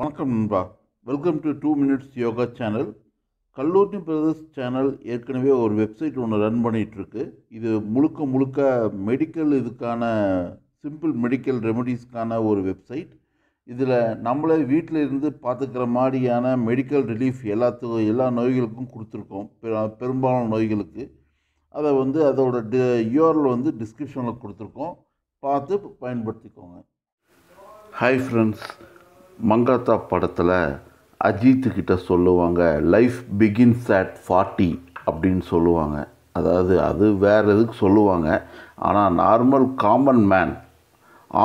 வணக்கம் நண்பா welcome to two minutes yoga channel கல்லூரி பிரதர்ஸ் சேனல் ஏற்கனவே ஒரு வெப்சைட் ஒன்று ரன் பண்ணிகிட்ருக்கு இது முழுக்க முழுக்க மெடிக்கல் இதுக்கான சிம்பிள் மெடிக்கல் ரெமடிஸ்க்கான ஒரு வெப்சைட் இதில் நம்மளே வீட்டில் இருந்து பார்த்துக்கிற மாதிரியான மெடிக்கல் ரிலீஃப் எல்லாத்துக்கும் எல்லா நோய்களுக்கும் கொடுத்துருக்கோம் பெரும்பாலான நோய்களுக்கு அதை வந்து அதோட டி யூஆரில் வந்து டிஸ்கிரிப்ஷனில் கொடுத்துருக்கோம் பார்த்து பயன்படுத்திக்கோங்க ஹாய் ஃப்ரெண்ட்ஸ் மங்காத்தா படத்தில் அஜித்து கிட்ட சொல்லுவாங்க லைஃப் பிகின்ஸ் அட் ஃபார்ட்டி அப்படின்னு சொல்லுவாங்க அதாவது அது வேறு எதுக்கு சொல்லுவாங்க ஆனால் நார்மல் காமன் மேன்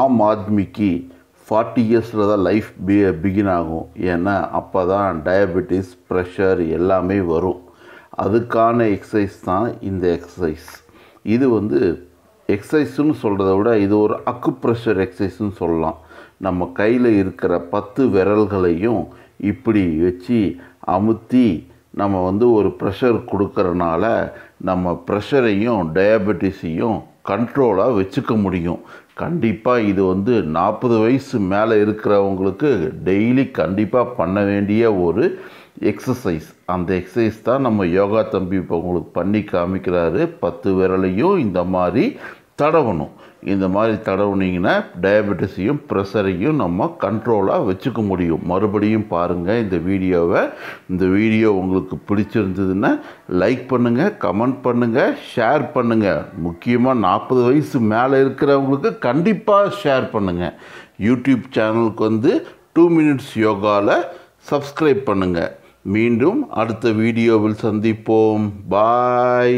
ஆம் ஆத்மிக்கு ஃபார்ட்டி இயர்ஸில் தான் லைஃப் பி பிகின் ஆகும் ஏன்னா அப்போ தான் டயபெட்டிஸ் ப்ரெஷர் எல்லாமே வரும் அதுக்கான எக்ஸசைஸ் தான் இந்த எக்ஸசைஸ் இது வந்து எக்ஸசைஸ்னு சொல்கிறத விட இது ஒரு அக்கு ப்ரெஷர் எக்ஸசைஸ்னு சொல்லலாம் நம்ம கையில் இருக்கிற பத்து விரல்களையும் இப்படி வச்சு அமுத்தி நம்ம வந்து ஒரு ப்ரெஷர் கொடுக்கறனால நம்ம ப்ரெஷரையும் டயபெட்டிஸையும் கண்ட்ரோலாக வச்சுக்க முடியும் கண்டிப்பாக இது வந்து நாற்பது வயசு மேலே இருக்கிறவங்களுக்கு டெய்லி கண்டிப்பாக பண்ண வேண்டிய ஒரு எக்ஸசைஸ் அந்த எக்ஸசைஸ் தான் நம்ம யோகா தம்பி இப்போ உங்களுக்கு பண்ணி காமிக்கிறாரு பத்து விரலையும் இந்த மாதிரி தடவணும் இந்த மாதிரி தடவுனிங்கன்னா டயபெட்டிஸையும் ப்ரெஷரையும் நம்ம கண்ட்ரோலாக வச்சுக்க முடியும் மறுபடியும் பாருங்கள் இந்த வீடியோவை இந்த வீடியோ உங்களுக்கு பிடிச்சிருந்ததுன்னா லைக் பண்ணுங்கள் கமெண்ட் பண்ணுங்கள் ஷேர் பண்ணுங்கள் முக்கியமாக நாற்பது வயசு மேலே இருக்கிறவங்களுக்கு கண்டிப்பாக ஷேர் பண்ணுங்கள் யூடியூப் சேனலுக்கு வந்து டூ மினிட்ஸ் யோகாவில் சப்ஸ்கிரைப் பண்ணுங்கள் மீண்டும் அடுத்த வீடியோவில் சந்திப்போம் பாய்